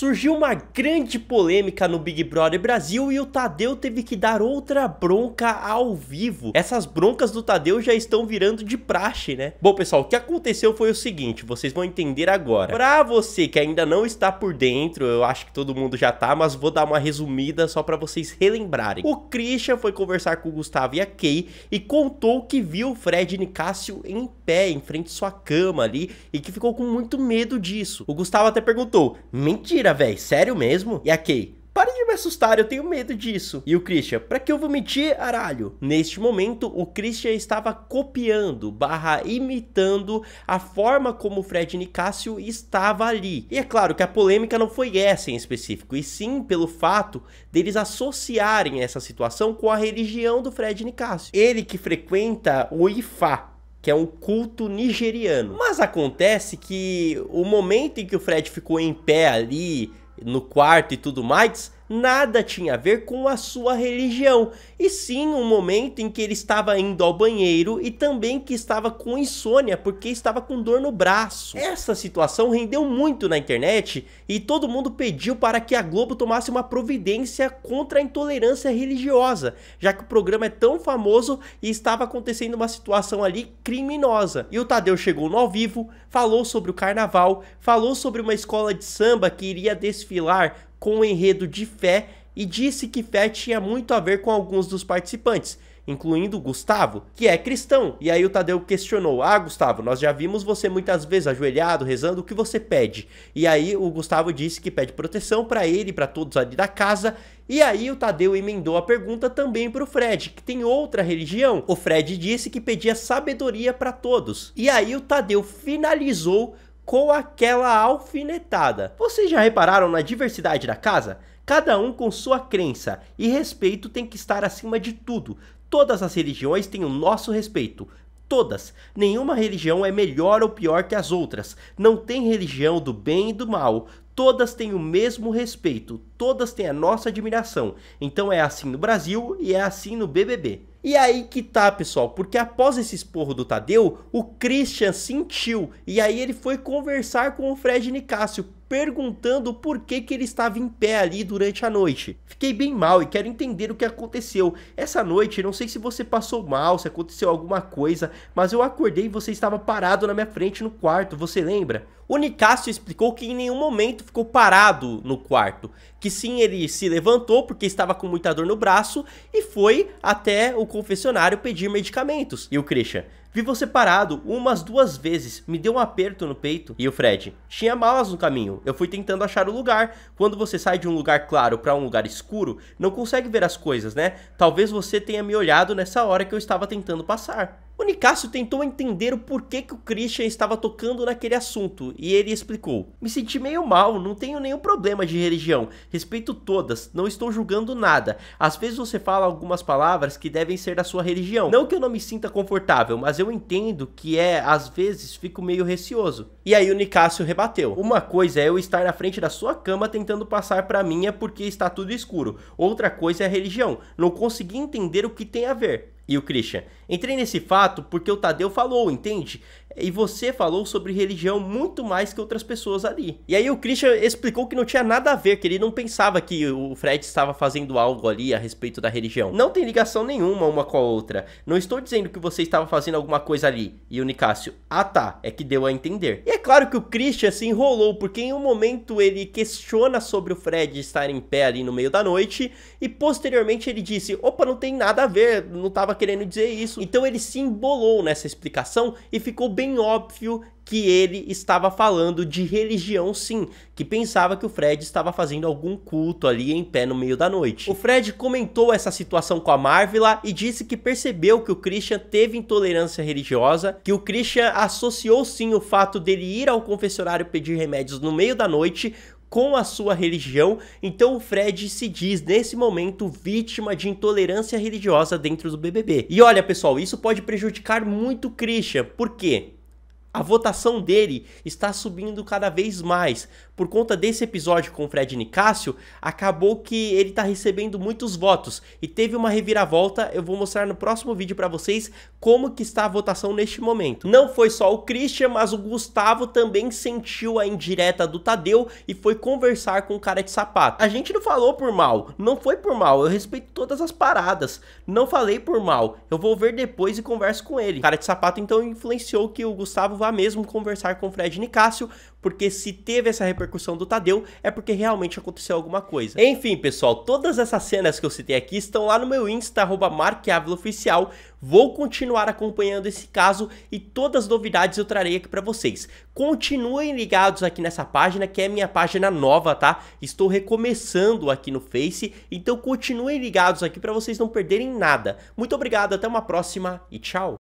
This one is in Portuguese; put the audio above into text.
Surgiu uma grande polêmica no Big Brother Brasil e o Tadeu teve que dar outra bronca ao vivo. Essas broncas do Tadeu já estão virando de praxe, né? Bom, pessoal, o que aconteceu foi o seguinte, vocês vão entender agora. Pra você que ainda não está por dentro, eu acho que todo mundo já tá, mas vou dar uma resumida só pra vocês relembrarem. O Christian foi conversar com o Gustavo e a Kay e contou que viu o Fred Nicásio em pé, em frente à sua cama ali, e que ficou com muito medo disso. O Gustavo até perguntou, mentira, Mentira, velho, sério mesmo? E a Kay, para de me assustar, eu tenho medo disso. E o Christian, pra que eu vou mentir, aralho? Neste momento, o Christian estava copiando, barra imitando a forma como o Fred Nicásio estava ali. E é claro que a polêmica não foi essa em específico, e sim pelo fato deles associarem essa situação com a religião do Fred Nicásio. Ele que frequenta o Ifá, que é um culto nigeriano. Mas acontece que o momento em que o Fred ficou em pé ali no quarto e tudo mais, nada tinha a ver com a sua religião, e sim um momento em que ele estava indo ao banheiro e também que estava com insônia porque estava com dor no braço. Essa situação rendeu muito na internet e todo mundo pediu para que a Globo tomasse uma providência contra a intolerância religiosa, já que o programa é tão famoso e estava acontecendo uma situação ali criminosa. E o Tadeu chegou no ao vivo, falou sobre o carnaval, falou sobre uma escola de samba que iria desfilar com o enredo de fé e disse que fé tinha muito a ver com alguns dos participantes, incluindo Gustavo, que é cristão. E aí o Tadeu questionou: Ah, Gustavo, nós já vimos você muitas vezes ajoelhado, rezando, o que você pede? E aí o Gustavo disse que pede proteção para ele, para todos ali da casa. E aí o Tadeu emendou a pergunta também para o Fred, que tem outra religião. O Fred disse que pedia sabedoria para todos. E aí o Tadeu finalizou com aquela alfinetada. Vocês já repararam na diversidade da casa? Cada um com sua crença e respeito tem que estar acima de tudo. Todas as religiões têm o nosso respeito, todas. Nenhuma religião é melhor ou pior que as outras. Não tem religião do bem e do mal. Todas têm o mesmo respeito, todas têm a nossa admiração. Então é assim no Brasil e é assim no BBB. E aí que tá, pessoal, porque após esse esporro do Tadeu, o Christian sentiu e aí ele foi conversar com o Fred Nicásio, perguntando por que, que ele estava em pé ali durante a noite. Fiquei bem mal e quero entender o que aconteceu. Essa noite, não sei se você passou mal, se aconteceu alguma coisa, mas eu acordei e você estava parado na minha frente no quarto, você lembra? O Nicásio explicou que em nenhum momento ficou parado no quarto, que sim, ele se levantou porque estava com muita dor no braço e foi até o confessionário pedir medicamentos. E o Christian, vi você parado umas duas vezes, me deu um aperto no peito. E o Fred, tinha malas no caminho, eu fui tentando achar o lugar. Quando você sai de um lugar claro para um lugar escuro, não consegue ver as coisas, né? Talvez você tenha me olhado nessa hora que eu estava tentando passar. O Nicásio tentou entender o porquê que o Christian estava tocando naquele assunto, e ele explicou: Me senti meio mal, não tenho nenhum problema de religião, respeito todas, não estou julgando nada. Às vezes você fala algumas palavras que devem ser da sua religião. Não que eu não me sinta confortável, mas eu entendo que é, às vezes, fico meio receoso. E aí o Nicásio rebateu: Uma coisa é eu estar na frente da sua cama tentando passar para minha porque está tudo escuro, outra coisa é religião, não consegui entender o que tem a ver e o Christian. Entrei nesse fato porque o Tadeu falou, entende? E você falou sobre religião muito mais que outras pessoas ali. E aí o Christian explicou que não tinha nada a ver, que ele não pensava que o Fred estava fazendo algo ali a respeito da religião. Não tem ligação nenhuma uma com a outra. Não estou dizendo que você estava fazendo alguma coisa ali. E o Nicásio, ah tá, é que deu a entender. E é claro que o Christian se enrolou, porque em um momento ele questiona sobre o Fred estar em pé ali no meio da noite, e posteriormente ele disse, opa, não tem nada a ver, não estava querendo dizer isso. Então ele se embolou nessa explicação e ficou bem óbvio que ele estava falando de religião sim, que pensava que o Fred estava fazendo algum culto ali em pé no meio da noite. O Fred comentou essa situação com a Marvila e disse que percebeu que o Christian teve intolerância religiosa, que o Christian associou sim o fato dele ir ao confessionário pedir remédios no meio da noite com a sua religião. Então o Fred se diz nesse momento vítima de intolerância religiosa dentro do BBB. E olha, pessoal, isso pode prejudicar muito o Christian. Por quê? A votação dele está subindo cada vez mais. Por conta desse episódio com o Fred Nicásio, acabou que ele está recebendo muitos votos e teve uma reviravolta. Eu vou mostrar no próximo vídeo para vocês como que está a votação neste momento. Não foi só o Christian, mas o Gustavo também sentiu a indireta do Tadeu e foi conversar com o cara de sapato. A gente não falou por mal, não foi por mal, eu respeito todas as paradas. Não falei por mal, eu vou ver depois e converso com ele. O cara de sapato então influenciou que o Gustavo vá mesmo conversar com Fred Nicásio, porque se teve essa repercussão do Tadeu, é porque realmente aconteceu alguma coisa. Enfim, pessoal, todas essas cenas que eu citei aqui estão lá no meu Insta, arroba Oficial. Vou continuar acompanhando esse caso e todas as novidades eu trarei aqui para vocês. Continuem ligados aqui nessa página, que é minha página nova, tá? Estou recomeçando aqui no Face, então continuem ligados aqui para vocês não perderem nada. Muito obrigado, até uma próxima e tchau!